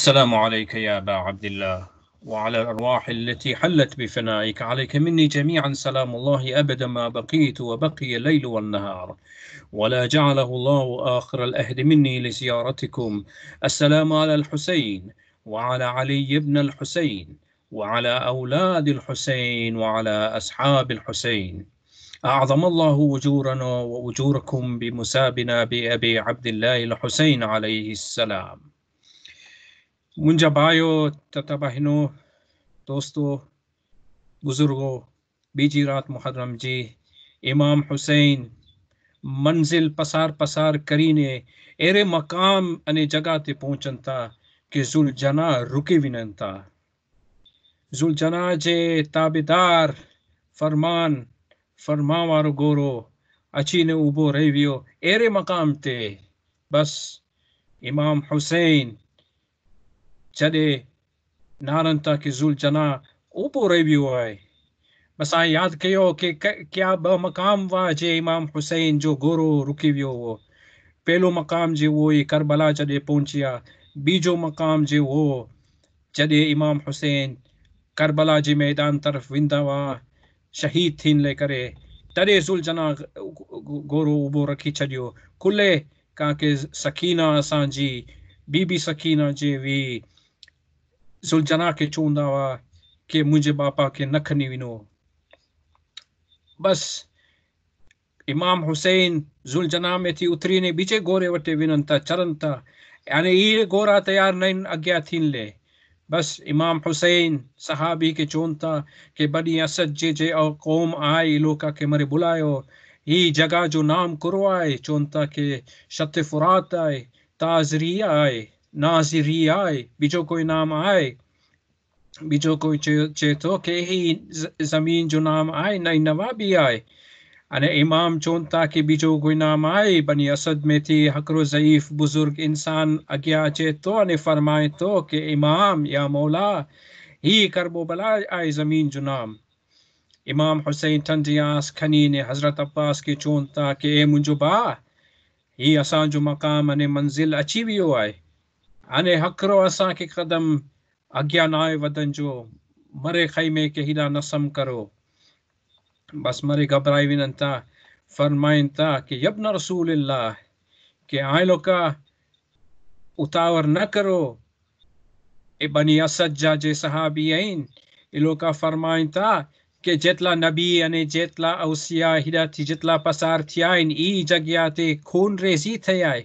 السلام عليك يا أبا عبد الله وعلى الأرواح التي حلت بفنائك عليك مني جميعا سلام الله أبدا ما بقيت وبقي الليل والنهار ولا جعله الله آخر الأهد مني لزيارتكم السلام على الحسين وعلى علي بن الحسين وعلى أولاد الحسين وعلى أصحاب الحسين أعظم الله أجورنا وأجوركم بمسابنا بأبي عبد الله الحسين عليه السلام भाई तथा बहनों दोस्तों बुज़ुर्गों बीजी रात मुहर्रम जी इमाम हुसैन मंजिल पसार पसार करीने एरे मकाम अने जगह ते पहुंचन था कि जना रुकी विनन था जना जे ताबेदार फरमान फरमा वारो गोरो अची ने उबो रही वियो एरे मकाम ते बस इमाम हुसैन जॾहिं नारनि तां की ज़ुलजना ओपो रहियो आहे मसां यादि कयो की क्या ॿ मक़ाम हुआ जे इमाम हुसैन जो गोरो रुकी वियो हुओ पहिलो मक़ाम जे उहो ई करबला जॾहिं पहुची आहे ॿिजो मक़ाम जे उहो जॾहिं इमाम हुसैन करबला जे मैदान तरफ़ वेंदा हुआ शहीद थियण लाइ करे तॾहिं ज़ुलजना गोरो उबो रखी छॾियो खुले का की सकीना असांजी बीबी सकीना जे हुई जुलझना के चवंदा हुआ कि मुझे बापा के न खणी विनो बस इमाम हुसैन ज़ुलजना में थी उतरी ने बीचे गोरे वटि विञनि चरन चढ़नि था यानी इहे गोरा तयारु न आहिनि थीन ले बस इमाम हुसैन सहाबी के चवनि के की बड़ी असद जे जे और क़ौम आए इलाका खे मरे बुलायो ही जॻह जो नाम कुरो आहे चवनि शत फुरात आहे ताज़री आहे नाजिरियाए બીજો કોઈ નામ આય બીજો કોઈ ચેતો કે હી જમીન જો નામ આય નઈ નવાબી આય અને ઇમામ ચોનતા કે બીજો કોઈ નામ આય બની અસદ મેથી હકરો ઝઈફ બુઝુર્ગ ઇન્સાન અગ્યા ચેતો અને ફરમાય તો કે ઇમામ યા મૌલા હી કરબો બલા આય જમીન જો નામ ઇમામ હુસૈન તંદિયાસ ખની ને હઝરત અબ્બાસ કે ચોનતા કે એ મુંજો બા હી અસાંજો મકામ અને મંઝિલ અચી વિયો આય आने हकरो असा के क़दम अॻियां न वदन जो मरे ख़ैमे में के हिला नसम करो बस मरे घबराए वञनि फरमाइन फरमाइनि था कि न रसूल अल्लाह के आए आइलो का उतावर न करो ए बनी असज्जा जे सहाबी आहिनि इलो का फरमाइन था કે જેટલા નબી અને જેટલા અવસિયા હિદાથી જેટલા પસાર થયા ને એ જગ્યાથી ખૂન રેઝી થયા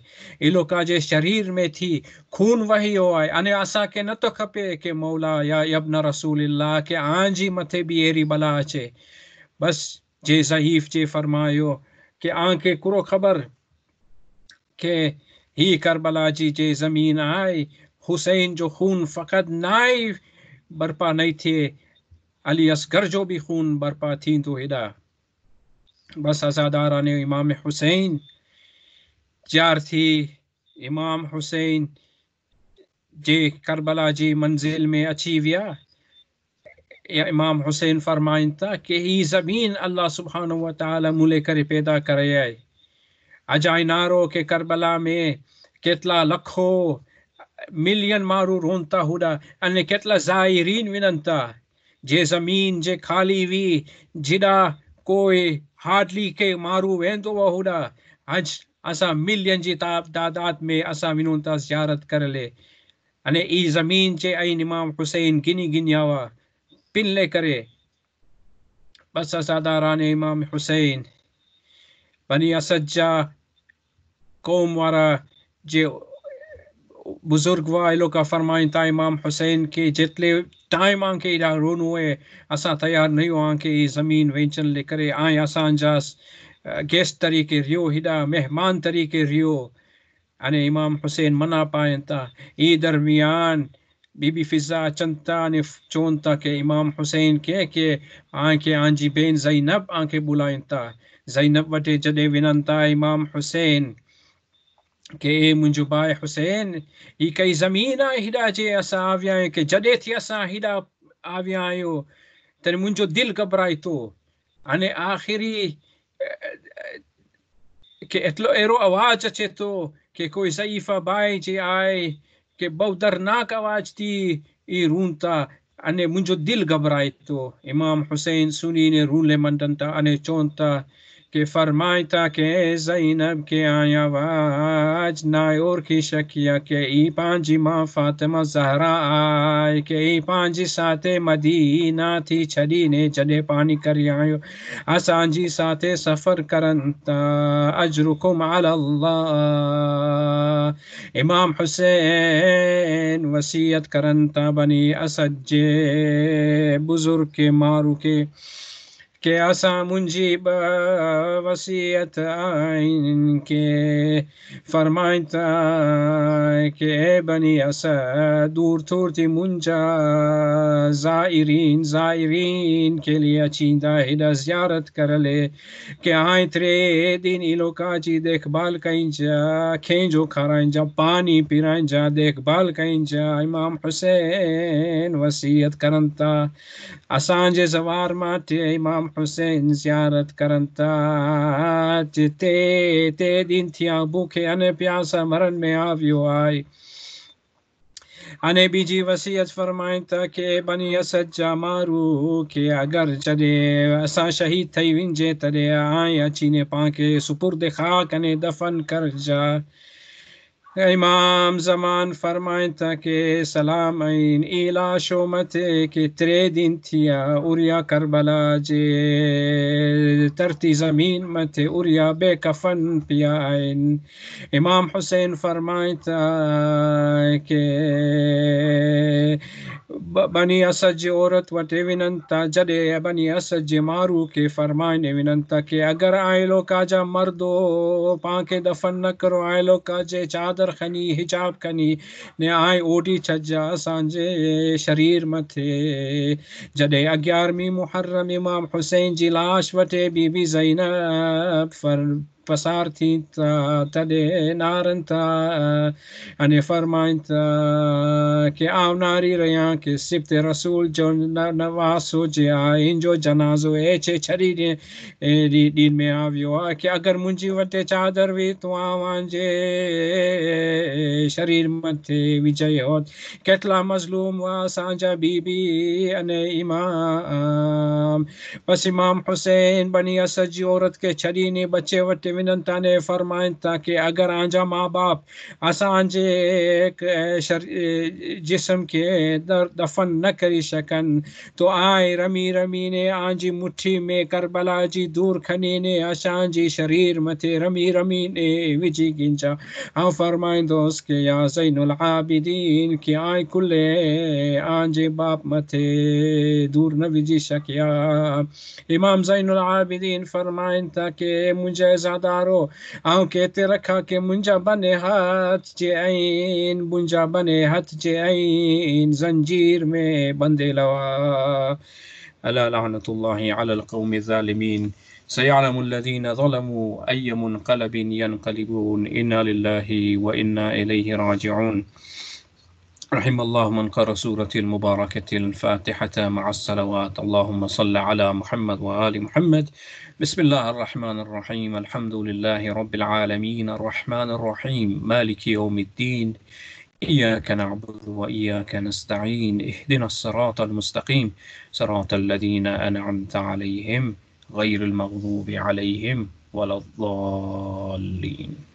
એ લોકો જે શરીર મેથી ખૂન વહી હોય અને આશા કે નતો ખપે કે મૌલા યા યબન રસૂલિલ્લાહ કે આંજી મથે બી એરી બલા છે બસ જે ઝહીફ જે ફરમાયો કે આંખે કુરો ખબર કે ही करबला जी जे जमीन आए हुसैन जो खून फकत नाई बर्पा नहीं थे अली असगर जो बि खून बरपा थींदो तो हेॾा बसि आज़ादाराने इमाम हुसैन जार थी इमाम हुसैन जे करबला जी मंज़िल में अची विया इमाम हुसैन फ़रमाइनि था की ही ज़मीन अलाह सुबहान ताला मुले पैदा करे आहे नारो के करबला में केतिरा लखो मिलियन माण्हू रोन था अने केतिरा ज़ाइरीन विननि जे ज़मीन जे खाली हुई जिॾा कोई हार्डली के माण्हू वेंदो हुओ होॾां अॼु असां मिलियन जी ताब दादात में असा विनून ता था कर ले अने ई ज़मीन जे ऐं इमाम हुसैन गिनी गिनियावा पिन ले करे बस असादारान इमाम हुसैन बनी असज्जा जा क़ौम वारा जे बुज़ुर्ग का फरमाइन था इमाम हुसैन के जितने टाइम खे रोन हुए असा तैयार नहीं हुआ आंखे ये ज़मीन वेंचन ले करे ऐं असांजा गेस्ट तरीक़े रियो हेॾा मेहमान तरीक़े रियो अने इमाम हुसैन मना पाइनि था ये दरमियान बीबी फिज़ा चंता ने अने चवनि इमाम हुसैन के के आंखे आंजी बेन ज़ैनब आंखे बुलाएं था ज़ैनब वटि जॾहिं विनंता इमाम हुसैन के मुझो भाई हुसैन ही कई ज़मीन आहे जे अस आविया आहियूं जडे थी अस हेॾा आविया आहियूं त मुंहिंजो दिलि घबराए थो हाणे आख़िरी के एतलो एरो आवाज अचे तो के कोई सईफ़ा भाई जे आहे कि बहु दरनाक आवाज़ थी ई रूंता अने मुझो दिल घबराई तो इमाम हुसैन सुनी ने रूले मंडनि अने चवनि कि फरमायता के जैनब के आया वाज नायोर की शकिया के ई पांजी माँ फातिमा जहरा आय के ई पांजी साथे मदीना थी छड़ी ने जडे पानी कर आयो असांजी साथे सफ़र करंता अजरुकुम अल्लाह इमाम हुसैन वसीयत करंता बनी असज्जे बुजुर्ग के मारू के के आसा मुंजी बसियत के फरमाइता के बनी अस दूर थूर थी मुंजा जायरीन जायरीन के लिए अचीदा हिदा जियारत कर ले के आए त्रे दिन इलो काची देखभाल कहीं जा खेजो खाराएं जा पानी पिराएं जा देखभाल कहीं जा इमाम हुसैन वसीयत करन था असांजे जवार माटे इमाम Hussein ziyaret करता जिते ते दिन थिया भूखे अने प्यासा मरण में आवियो आए अने बीजी वसीयत फरमाइन त के बनी सज्जा मारू के अगर जॾहिं असां शहीद थी वञिजे तॾहिं आए अची ने पाण खे सुपुर्द ख़ाक अने दफ़न امام زمان فرماین تا که سلام این ایلا شومت که تریدین تیا اوریا کربلا جی ترتی زمین مت اوریا بے کفن پیا این امام حسین فرماین تا که बनी असज औरत वट विनंता जडे बनी असज मारू के फरमाने विनंता के अगर आयलो काजा मर्दो पाके दफन न करो आयलो काजे चादर खनी हिजाब खनी ने आए ओडी छज्जा असांजे शरीर मथे जडे अग्यारहवीं मुहर्रम इमाम हुसैन जी लाश वटे बीबी ज़ैनब फर pasartinta tadenarantar. Han är förmainta ke avnari rayan ke sipte rasul jon navaso jia injo janazo eche charide ri din me avyo ke agar munji vate chadar vi twa manje sharir mate vijayot ketla mazlum wa sanja bibi ane imam बस इमाम हुसैन बनिया सजी औरत के छड़ी ने बच्चे वटे विनंता ने था कि अगर आंजा माँ बाप असांजे जिसम के दफन न करी सकन तो आए रमी रमी ने आंजी मुट्ठी में करबला जी दूर खनी ने असांजी शरीर मथे रमी रमी ने विजी गिंचा हाँ फरमाइन दोस्त के या जैनुल आबिदीन के आए कुल्ले आंजे बाप मथे दूर न विजी सकिया इमाम जैनुल आबिदीन फरमाइन था कि मुझे ज़्यादा دارو او که تی رکھا که منجا بنے ہاتھ جین منجا بنے ہاتھ جین زنجیر میں بندے لوا ألا لعنة الله على القوم الظالمين سيعلم الذين ظلموا أي منقلب ينقلبون إنا لله وإنا إليه راجعون رحم الله من قرأ سورة المباركة الفاتحة مع الصلوات اللهم صل على محمد وآل محمد بسم الله الرحمن الرحيم الحمد لله رب العالمين الرحمن الرحيم مالك يوم الدين إياك نعبد وإياك نستعين اهدنا الصراط المستقيم صراط الذين أنعمت عليهم غير المغضوب عليهم ولا الضالين